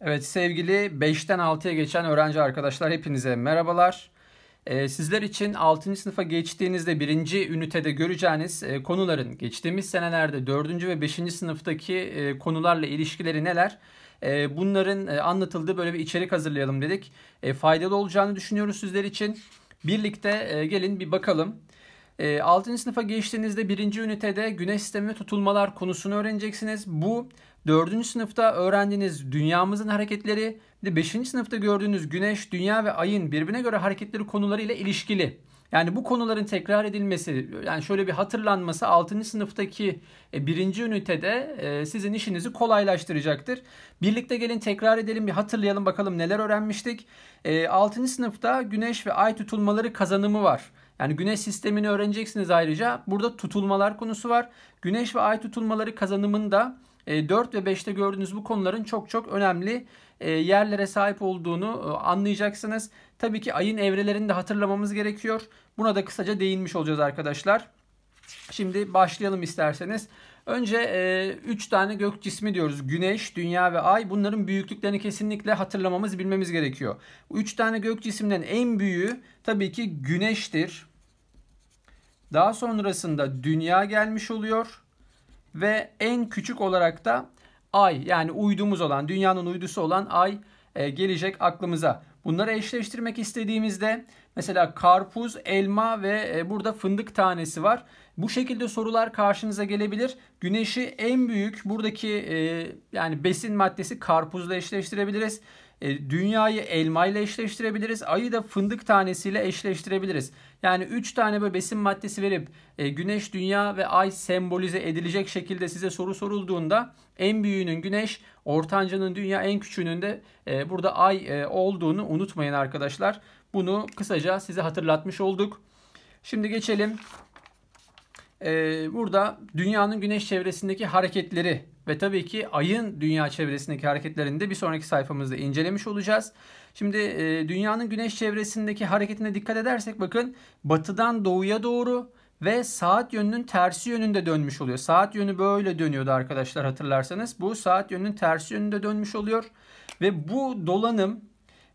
Evet sevgili 5'ten 6'ya geçen öğrenci arkadaşlar hepinize merhabalar. Ee, sizler için 6. sınıfa geçtiğinizde 1. ünitede göreceğiniz e, konuların geçtiğimiz senelerde 4. ve 5. sınıftaki e, konularla ilişkileri neler? E, bunların e, anlatıldığı böyle bir içerik hazırlayalım dedik. E, faydalı olacağını düşünüyoruz sizler için. Birlikte e, gelin bir bakalım. 6. E, sınıfa geçtiğinizde 1. ünitede güneş sistemi tutulmalar konusunu öğreneceksiniz. Bu Dördüncü sınıfta öğrendiğiniz dünyamızın hareketleri ve beşinci sınıfta gördüğünüz güneş, dünya ve ayın birbirine göre hareketleri konularıyla ilişkili. Yani bu konuların tekrar edilmesi, yani şöyle bir hatırlanması 6. sınıftaki e, birinci ünitede e, sizin işinizi kolaylaştıracaktır. Birlikte gelin tekrar edelim, bir hatırlayalım bakalım neler öğrenmiştik. 6. E, sınıfta güneş ve ay tutulmaları kazanımı var. Yani güneş sistemini öğreneceksiniz ayrıca. Burada tutulmalar konusu var. Güneş ve ay tutulmaları kazanımında 4 e, ve 5'te gördüğünüz bu konuların çok çok önemli e, yerlere sahip olduğunu e, anlayacaksınız. Tabii ki ayın evrelerini de hatırlamamız gerekiyor. Buna da kısaca değinmiş olacağız arkadaşlar. Şimdi başlayalım isterseniz. Önce 3 e, tane gök cismi diyoruz. Güneş, Dünya ve Ay. Bunların büyüklüklerini kesinlikle hatırlamamız, bilmemiz gerekiyor. 3 tane gök cisimden en büyüğü tabii ki Güneş'tir. Daha sonrasında Dünya gelmiş oluyor ve en küçük olarak da Ay yani uydumuz olan dünyanın uydusu olan Ay e, gelecek aklımıza. Bunları eşleştirmek istediğimizde mesela karpuz, elma ve e, burada fındık tanesi var. Bu şekilde sorular karşınıza gelebilir. Güneşi en büyük buradaki e, yani besin maddesi karpuzla eşleştirebiliriz. E, dünyayı elma ile eşleştirebiliriz. Ayı da fındık tanesiyle eşleştirebiliriz. Yani 3 tane böyle besin maddesi verip e, güneş, dünya ve ay sembolize edilecek şekilde size soru sorulduğunda en büyüğünün güneş, ortancanın dünya, en küçüğünün de e, burada ay olduğunu unutmayın arkadaşlar. Bunu kısaca size hatırlatmış olduk. Şimdi geçelim. burada dünyanın güneş çevresindeki hareketleri ve tabii ki ayın dünya çevresindeki hareketlerini de bir sonraki sayfamızda incelemiş olacağız. Şimdi e, dünyanın güneş çevresindeki hareketine dikkat edersek bakın batıdan doğuya doğru ve saat yönünün tersi yönünde dönmüş oluyor. Saat yönü böyle dönüyordu arkadaşlar hatırlarsanız. Bu saat yönünün tersi yönünde dönmüş oluyor ve bu dolanım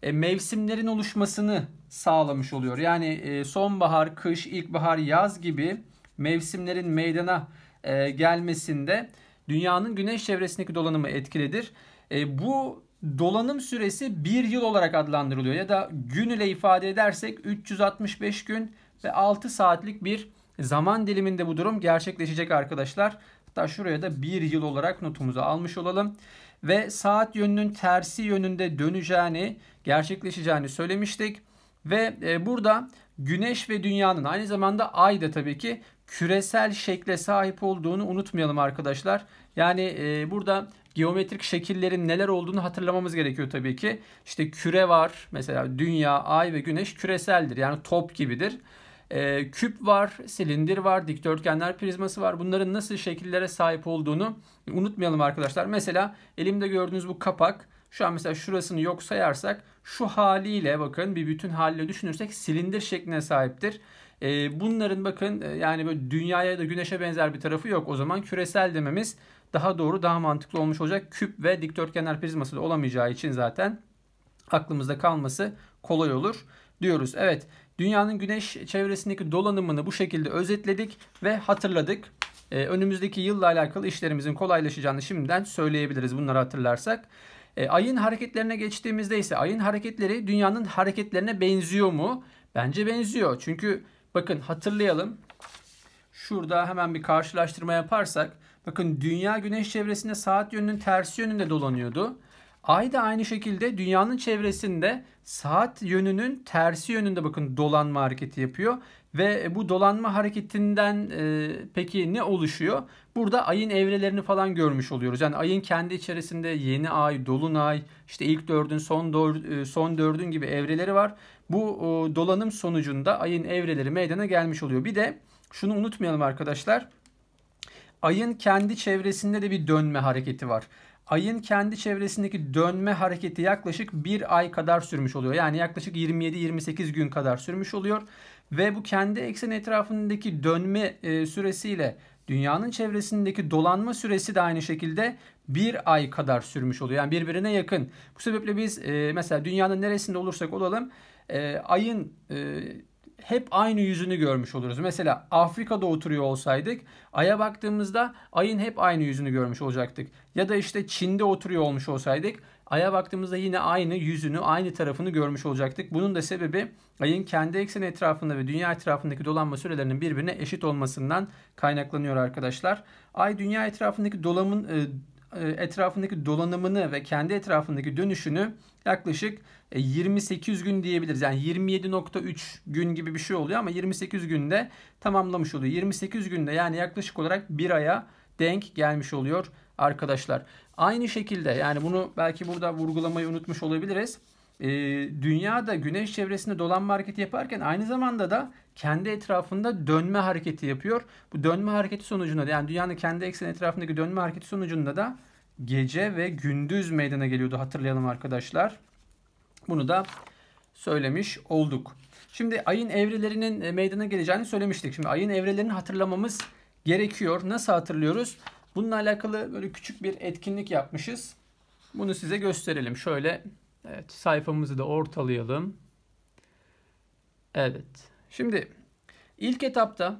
e, mevsimlerin oluşmasını sağlamış oluyor. Yani e, sonbahar, kış, ilkbahar, yaz gibi mevsimlerin meydana e, gelmesinde Dünyanın güneş çevresindeki dolanımı etkiledir. E, bu dolanım süresi bir yıl olarak adlandırılıyor ya da gün ile ifade edersek 365 gün ve 6 saatlik bir zaman diliminde bu durum gerçekleşecek arkadaşlar. Hatta şuraya da bir yıl olarak notumuzu almış olalım. Ve saat yönünün tersi yönünde döneceğini, gerçekleşeceğini söylemiştik. Ve e, burada güneş ve dünyanın aynı zamanda ay da tabii ki küresel şekle sahip olduğunu unutmayalım arkadaşlar. Yani e, burada geometrik şekillerin neler olduğunu hatırlamamız gerekiyor tabii ki. İşte küre var. Mesela dünya, ay ve güneş küreseldir. Yani top gibidir. E, küp var, silindir var, dikdörtgenler prizması var. Bunların nasıl şekillere sahip olduğunu unutmayalım arkadaşlar. Mesela elimde gördüğünüz bu kapak. Şu an mesela şurasını yok sayarsak şu haliyle bakın bir bütün haliyle düşünürsek silindir şekline sahiptir. E, bunların bakın e, yani böyle dünyaya da güneşe benzer bir tarafı yok. O zaman küresel dememiz daha doğru daha mantıklı olmuş olacak. Küp ve dikdörtgenler prizması da olamayacağı için zaten aklımızda kalması kolay olur diyoruz. Evet dünyanın güneş çevresindeki dolanımını bu şekilde özetledik ve hatırladık. Ee, önümüzdeki yılla alakalı işlerimizin kolaylaşacağını şimdiden söyleyebiliriz bunları hatırlarsak. E, ayın hareketlerine geçtiğimizde ise ayın hareketleri dünyanın hareketlerine benziyor mu? Bence benziyor. Çünkü Bakın hatırlayalım. Şurada hemen bir karşılaştırma yaparsak. Bakın dünya güneş çevresinde saat yönünün tersi yönünde dolanıyordu. Ay da aynı şekilde dünyanın çevresinde saat yönünün tersi yönünde bakın dolanma hareketi yapıyor. Ve bu dolanma hareketinden e, peki ne oluşuyor? Burada ayın evrelerini falan görmüş oluyoruz. Yani ayın kendi içerisinde yeni ay, dolunay, işte ilk dördün, son, dör, e, son dördün gibi evreleri var. Bu e, dolanım sonucunda ayın evreleri meydana gelmiş oluyor. Bir de şunu unutmayalım arkadaşlar. Ayın kendi çevresinde de bir dönme hareketi var. Ayın kendi çevresindeki dönme hareketi yaklaşık bir ay kadar sürmüş oluyor. Yani yaklaşık 27-28 gün kadar sürmüş oluyor. Ve bu kendi eksen etrafındaki dönme e, süresiyle dünyanın çevresindeki dolanma süresi de aynı şekilde bir ay kadar sürmüş oluyor. Yani birbirine yakın. Bu sebeple biz e, mesela dünyanın neresinde olursak olalım e, ayın e, hep aynı yüzünü görmüş oluruz. Mesela Afrika'da oturuyor olsaydık aya baktığımızda ayın hep aynı yüzünü görmüş olacaktık. Ya da işte Çin'de oturuyor olmuş olsaydık aya baktığımızda yine aynı yüzünü, aynı tarafını görmüş olacaktık. Bunun da sebebi ayın kendi ekseni etrafında ve dünya etrafındaki dolanma sürelerinin birbirine eşit olmasından kaynaklanıyor arkadaşlar. Ay dünya etrafındaki dolamın e, e, etrafındaki dolanımını ve kendi etrafındaki dönüşünü yaklaşık 28 e, gün diyebiliriz. Yani 27.3 gün gibi bir şey oluyor ama 28 günde tamamlamış oluyor. 28 günde yani yaklaşık olarak bir aya denk gelmiş oluyor arkadaşlar. Aynı şekilde yani bunu belki burada vurgulamayı unutmuş olabiliriz. E, Dünya da güneş çevresinde dolan market yaparken aynı zamanda da kendi etrafında dönme hareketi yapıyor. Bu dönme hareketi sonucunda da yani dünyanın kendi ekseni etrafındaki dönme hareketi sonucunda da gece ve gündüz meydana geliyordu hatırlayalım arkadaşlar. Bunu da söylemiş olduk. Şimdi ayın evrelerinin e, meydana geleceğini söylemiştik. Şimdi ayın evrelerini hatırlamamız gerekiyor. Nasıl hatırlıyoruz? Bununla alakalı böyle küçük bir etkinlik yapmışız. Bunu size gösterelim. Şöyle evet, sayfamızı da ortalayalım. Evet. Şimdi ilk etapta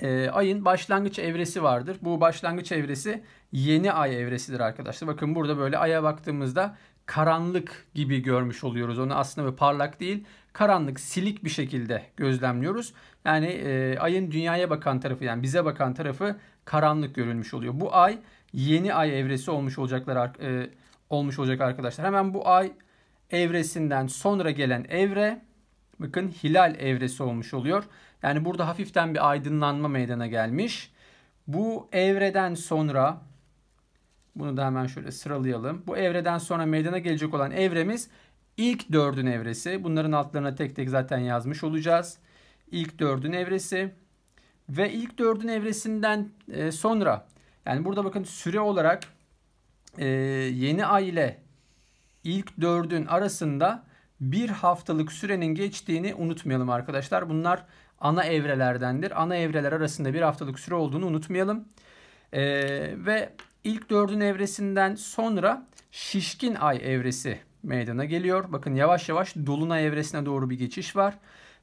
e, ayın başlangıç evresi vardır. Bu başlangıç evresi yeni ay evresidir arkadaşlar. Bakın burada böyle aya baktığımızda karanlık gibi görmüş oluyoruz. Onu aslında ve parlak değil, karanlık, silik bir şekilde gözlemliyoruz. Yani e, ayın dünyaya bakan tarafı yani bize bakan tarafı karanlık görünmüş oluyor. Bu ay yeni ay evresi olmuş olacaklar e, olmuş olacak arkadaşlar. Hemen bu ay evresinden sonra gelen evre Bakın hilal evresi olmuş oluyor. Yani burada hafiften bir aydınlanma meydana gelmiş. Bu evreden sonra bunu da hemen şöyle sıralayalım. Bu evreden sonra meydana gelecek olan evremiz ilk dördün evresi. Bunların altlarına tek tek zaten yazmış olacağız. İlk dördün evresi ve ilk dördün evresinden e, sonra yani burada bakın süre olarak e, yeni ay ile ilk dördün arasında bir haftalık sürenin geçtiğini unutmayalım arkadaşlar. Bunlar ana evrelerdendir. Ana evreler arasında bir haftalık süre olduğunu unutmayalım. Ee, ve ilk dördün evresinden sonra şişkin ay evresi meydana geliyor. Bakın yavaş yavaş dolunay evresine doğru bir geçiş var.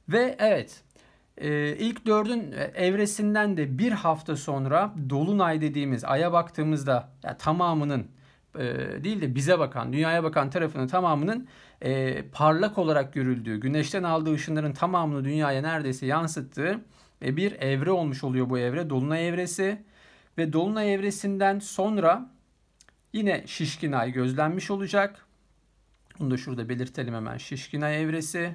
Ve evet e, ilk dördün evresinden de bir hafta sonra dolunay dediğimiz aya baktığımızda ya, tamamının e, değil de bize bakan, dünyaya bakan tarafının tamamının e, parlak olarak görüldüğü, güneşten aldığı ışınların tamamını dünyaya neredeyse yansıttığı e, bir evre olmuş oluyor bu evre. Dolunay evresi ve Dolunay evresinden sonra yine şişkin ay gözlenmiş olacak. Bunu da şurada belirtelim hemen şişkin ay evresi.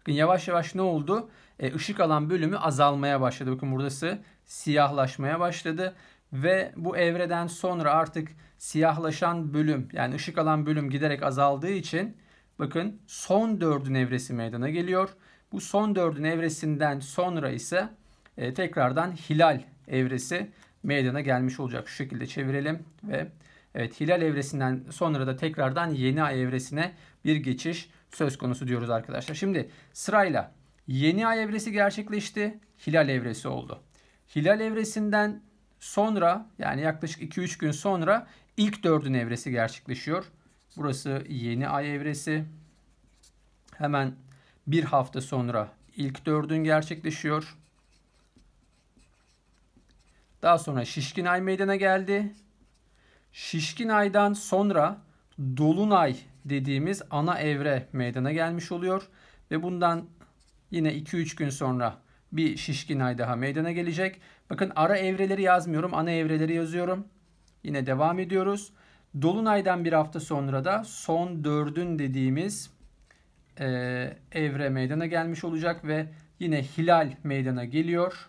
Bakın yavaş yavaş ne oldu? E, ışık alan bölümü azalmaya başladı. Bakın burası siyahlaşmaya başladı ve bu evreden sonra artık siyahlaşan bölüm yani ışık alan bölüm giderek azaldığı için bakın son dördün evresi meydana geliyor. Bu son dördün evresinden sonra ise e, tekrardan hilal evresi meydana gelmiş olacak. Şu şekilde çevirelim ve evet hilal evresinden sonra da tekrardan yeni ay evresine bir geçiş söz konusu diyoruz arkadaşlar. Şimdi sırayla yeni ay evresi gerçekleşti, hilal evresi oldu. Hilal evresinden Sonra yani yaklaşık 2-3 gün sonra ilk dördün evresi gerçekleşiyor. Burası yeni ay evresi. Hemen bir hafta sonra ilk dördün gerçekleşiyor. Daha sonra şişkin ay meydana geldi. Şişkin aydan sonra dolunay dediğimiz ana evre meydana gelmiş oluyor. Ve bundan yine 2-3 gün sonra bir şişkin ay daha meydana gelecek. Bakın ara evreleri yazmıyorum. Ana evreleri yazıyorum. Yine devam ediyoruz. Dolunay'dan bir hafta sonra da son dördün dediğimiz e, evre meydana gelmiş olacak ve yine hilal meydana geliyor.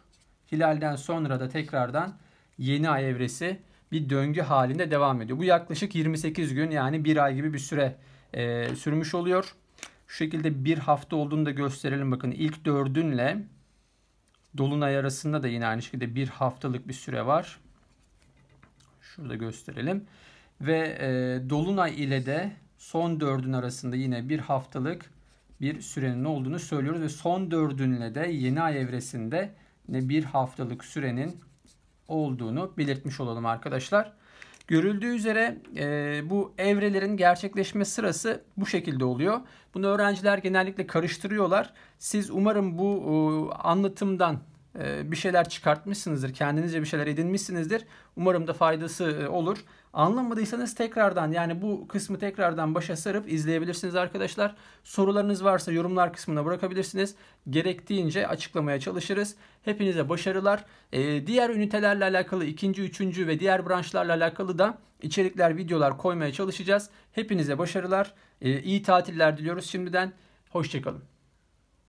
Hilalden sonra da tekrardan yeni ay evresi bir döngü halinde devam ediyor. Bu yaklaşık 28 gün yani bir ay gibi bir süre e, sürmüş oluyor. Şu şekilde bir hafta olduğunu da gösterelim bakın. ilk dördünle Dolunay arasında da yine aynı şekilde bir haftalık bir süre var. Şurada gösterelim. Ve e, Dolunay ile de son dördün arasında yine bir haftalık bir sürenin olduğunu söylüyoruz. Ve son dördünle de yeni ay evresinde ne bir haftalık sürenin olduğunu belirtmiş olalım arkadaşlar. Görüldüğü üzere e, bu evrelerin gerçekleşme sırası bu şekilde oluyor. Bunu öğrenciler genellikle karıştırıyorlar. Siz umarım bu e, anlatımdan e, bir şeyler çıkartmışsınızdır. Kendinizce bir şeyler edinmişsinizdir. Umarım da faydası e, olur. Anlamadıysanız tekrardan yani bu kısmı tekrardan başa sarıp izleyebilirsiniz arkadaşlar. Sorularınız varsa yorumlar kısmına bırakabilirsiniz. Gerektiğince açıklamaya çalışırız. Hepinize başarılar. Ee, diğer ünitelerle alakalı ikinci, üçüncü ve diğer branşlarla alakalı da içerikler, videolar koymaya çalışacağız. Hepinize başarılar. Ee, iyi tatiller diliyoruz şimdiden. Hoşçakalın.